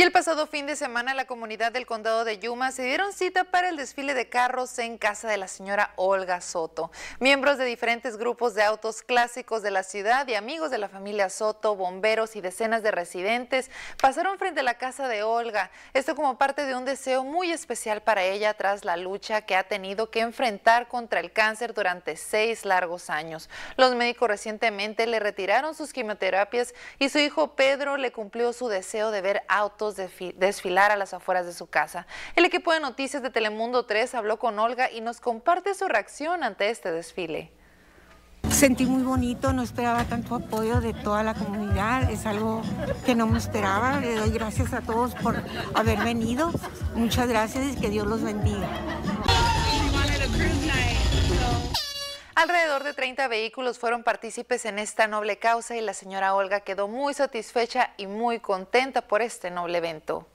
Y el pasado fin de semana la comunidad del condado de Yuma se dieron cita para el desfile de carros en casa de la señora Olga Soto. Miembros de diferentes grupos de autos clásicos de la ciudad y amigos de la familia Soto, bomberos y decenas de residentes pasaron frente a la casa de Olga. Esto como parte de un deseo muy especial para ella tras la lucha que ha tenido que enfrentar contra el cáncer durante seis largos años. Los médicos recientemente le retiraron sus quimioterapias y su hijo Pedro le cumplió su deseo de ver autos desfilar a las afueras de su casa. El equipo de noticias de Telemundo 3 habló con Olga y nos comparte su reacción ante este desfile. Sentí muy bonito, no esperaba tanto apoyo de toda la comunidad, es algo que no me esperaba. Le doy gracias a todos por haber venido. Muchas gracias y que Dios los bendiga. Alrededor de 30 vehículos fueron partícipes en esta noble causa y la señora Olga quedó muy satisfecha y muy contenta por este noble evento.